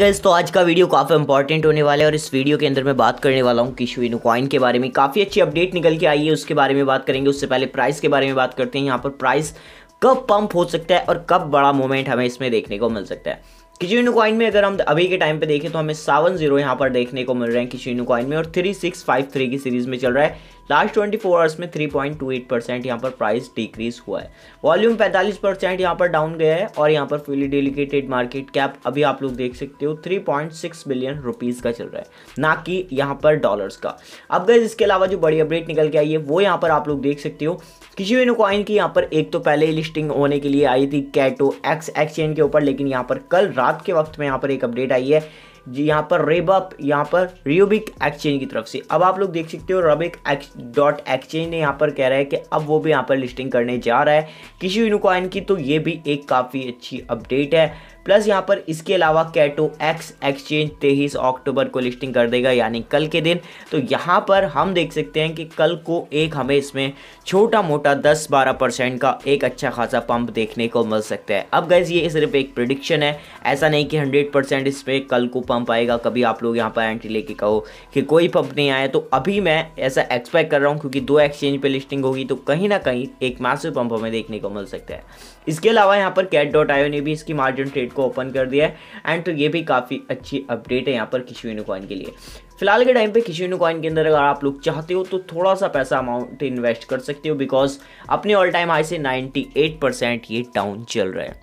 guys तो आज का वीडियो काफ़ी इंपॉर्टेंट होने वाला है और इस वीडियो के अंदर मैं बात करने वाला हूँ किशविनो कॉइन के बारे में काफ़ी अच्छी अपडेट निकल के आई है उसके बारे में बात करेंगे उससे पहले प्राइस के बारे में बात करते हैं यहाँ पर प्राइस कब पंप हो सकता है और कब बड़ा मोमेंट हमें इसमें देखने को मिल सकता है किचिनू कॉइन में अगर हम अभी के टाइम पे देखें तो हमें सेवन जीरो यहाँ पर देखने को मिल रहे हैं किचिनू कॉइन में और थ्री सिक्स फाइव थ्री की सीरीज में चल रहा है लास्ट फोर आवर्स में एट परसेंट यहाँ पर प्राइस डिक्रीज हुआ है वॉल्यूम पैंतालीस परसेंट यहाँ पर डाउन गया है और यहाँ पर फुली डेलीकेटेड मार्केट कैप अभी आप लोग देख सकते हो three point six billion rupees का चल रहा है ना कि यहाँ पर डॉलर्स का अब गए इसके अलावा जो बड़ी अपडेट निकल के आई है वो यहाँ पर आप लोग देख सकते हो किसी भी नुकॉइन की यहाँ पर एक तो पहले ही लिस्टिंग होने के लिए आई थी कैटो एक्स एक्सचेंज के ऊपर लेकिन यहाँ पर कल रात रात के वक्त में यहाँ पर एक अपडेट आई है जी यहाँ पर रेबअप यहाँ पर रियोबिक एक्सचेंज की तरफ से अब आप लोग देख सकते हो रबिक एक्स डॉट एक्सचेंज ने यहाँ पर कह रहा है कि अब वो भी यहाँ पर लिस्टिंग करने जा रहा है किसी यूनिकॉइन की तो ये भी एक काफ़ी अच्छी अपडेट है प्लस यहाँ पर इसके अलावा कैटो एक्स एक्सचेंज तेईस अक्टूबर को लिस्टिंग कर देगा यानी कल के दिन तो यहाँ पर हम देख सकते हैं कि कल को एक हमें इसमें छोटा मोटा दस बारह परसेंट का एक अच्छा खासा पंप देखने को मिल सकता है अब गैस ये सिर्फ एक प्रिडिक्शन है ऐसा नहीं कि हंड्रेड परसेंट इस पर कल को पंप आएगा कभी आप लोग यहाँ पर एंट्री लेके कहो कि कोई पंप नहीं आया तो अभी मैं ऐसा एक्सपेक्ट कर रहा हूँ क्योंकि दो एक्सचेंज पर लिस्टिंग होगी तो कहीं ना कहीं एक मासिव पंप हमें देखने को मिल सकता है इसके अलावा यहाँ पर कैट डॉट आयो ने भी इसकी मार्जिन ट्रेड को को ओपन कर दिया है एंड तो ये भी काफ़ी अच्छी अपडेट है यहाँ पर किसी यूनिकॉइन के लिए फिलहाल के टाइम पे किसी यूनिकॉइन के अंदर अगर आप लोग चाहते हो तो थोड़ा सा पैसा अमाउंट इन्वेस्ट कर सकते हो बिकॉज अपने ऑल टाइम हाई से 98 परसेंट ये डाउन चल रहा है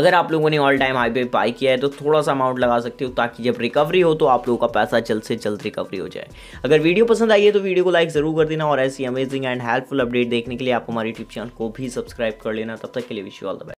अगर आप लोगों ने ऑल टाइम हाई पे बाई किया है तो थोड़ा सा अमाउंट लगा सकते हो ताकि जब रिकवरी हो तो आप लोगों का पैसा जल्द से जल्द रिकवरी हो जाए अगर वीडियो पसंद आई है तो वीडियो को लाइक ज़रूर कर देना और ऐसी अमेजिंग एंड हेल्पफुल अपडेट देखने के लिए आप हमारे यूट्यूब चैनल को भी सब्सक्राइब कर लेना तब तक के लिए विश ऑल द बेस्ट